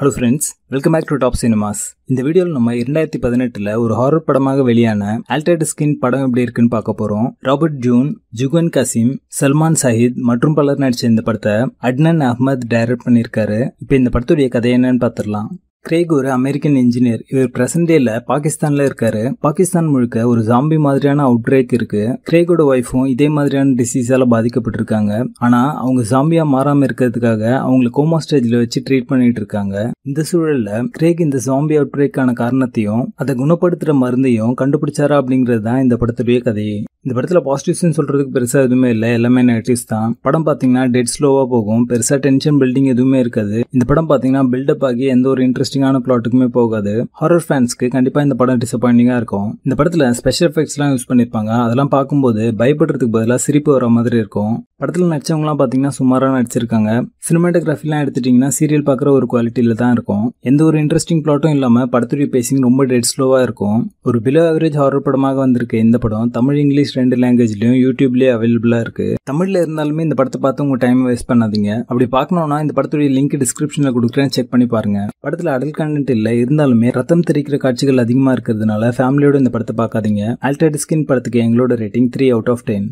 hello friends welcome back to top cinemas இந்த வீடியோவில் நம்ம இரண்டாயிரத்தி பதினெட்டில் ஒரு ஹாரர் படமாக வெளியான ஆல்டர்ட் ஸ்கின் படம் எப்படி இருக்குன்னு பார்க்க போகிறோம் ராபர்ட் ஜூன் ஜுகன் கசிம் சல்மான் சாஹித் மற்றும் பலர் நடிச்ச இந்த படத்தை அட்னன் அஹ்மத் டைரக்ட் பண்ணியிருக்காரு இப்போ இந்த படத்துடைய கதை என்னன்னு பார்த்துடலாம் கிரேக் ஒரு அமெரிக்கன் இன்ஜினியர் இவர் பிரசன்ட் டேல பாகிஸ்தான்ல இருக்காரு பாகிஸ்தான் முழுக்க ஒரு ஜாம்பி மாதிரியான அவுட் பிரேக் இருக்கு கிரேகோட ஒய்ஃபும் இதே மாதிரியான டிசீஸால பாதிக்கப்பட்டிருக்காங்க ஆனா அவங்க ஜாம்பியா மாறாம இருக்கிறதுக்காக அவங்களை கோமா ஸ்டேஜ்ல வச்சு ட்ரீட் பண்ணிட்டு இருக்காங்க இந்த சூழல்ல கிரேக் இந்த ஜாம்பி அவுட் பிரேக்கான காரணத்தையும் அதை குணப்படுத்துற மருந்தையும் கண்டுபிடிச்சாரா அப்படிங்கிறது தான் இந்த படத்துடைய கதையை இந்த படத்தில் பாசிட்டிவ்ஸ்னு சொல்கிறதுக்கு பெருசாக எதுவுமே இல்லை எல்லாமே நெகட்டிவ்ஸ் தான் படம் பார்த்தீங்கன்னா டெட் ஸ்லோவாக போகும் பெருசாக டென்ஷன் பில்டிங் எதுவுமே இருக்காது இந்த படம் பார்த்தீங்கன்னா பில்டப் ஆகி எந்த ஒரு இன்ட்ரெஸ்டிங்கான பிளாட்டுக்குமே போகாது ஹாரர் ஃபேன்ஸ்க்கு கண்டிப்பாக இந்த படம் டிசப்பாயிண்டிங்காக இருக்கும் இந்த படத்தில் ஸ்பெஷல் எஃபெக்ட்ஸ்லாம் யூஸ் பண்ணியிருப்பாங்க அதெல்லாம் பார்க்கும்போது பயப்படுறதுக்கு பதிலாக சிரிப்பு வர மாதிரி இருக்கும் படத்தில் நடிச்சவங்களாம் பார்த்தீங்கன்னா சுமாராக நடிச்சிருக்காங்க சினிமாட்டோகிராஃபிலாம் எடுத்துட்டிங்கன்னா சீரியல் பார்க்குற ஒரு குவாலிட்டியில் தான் இருக்கும் எந்த ஒரு இன்ட்ரெஸ்டிங் பிளாட்டும் இல்லாமல் படத்துடைய பேசிங் ரொம்ப டெட் ஸ்லோவாக இருக்கும் ஒரு பிலோ ஆவரேஜ் ஹாரர் படமாக வந்திருக்கு இந்த படம் தமிழ் இங்கிலீஷ் இங்கிலீஷ் ரெண்டு லாங்குவேஜ்லயும் யூடியூப்லயே அவைலபிளாக இருக்குது தமிழில் இருந்தாலுமே இந்த படத்தை பார்த்து உங்கள் டைம் வேஸ்ட் பண்ணாதீங்க அப்படி பார்க்கணுன்னா இந்த படத்துடைய லிங்க் டிஸ்கிரிப்ஷன்ல கொடுக்குறேன் செக் பண்ணி பாருங்கள் படத்தில் அடல் கண்டென்ட் இல்லை இருந்தாலுமே ரத்தம் தெரிக்கிற காட்சிகள் அதிகமாக இருக்கிறதுனால ஃபேமிலியோட இந்த படத்தை பார்க்காதீங்க அல்ட்ரேட் ஸ்கின் படத்துக்கு எங்களோட rating three out of ten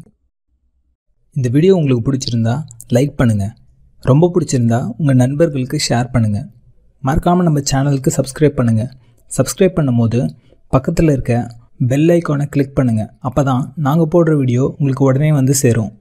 இந்த வீடியோ உங்களுக்கு பிடிச்சிருந்தா லைக் பண்ணுங்கள் ரொம்ப பிடிச்சிருந்தா உங்கள் நண்பர்களுக்கு ஷேர் பண்ணுங்கள் மறக்காமல் நம்ம சேனலுக்கு சப்ஸ்கிரைப் பண்ணுங்கள் சப்ஸ்கிரைப் பண்ணும்போது பக்கத்தில் இருக்க பெல் ஐக்கானை கிளிக் பண்ணுங்கள் அப்போ தான் நாங்கள் போடுற வீடியோ உங்களுக்கு உடனே வந்து சேரும்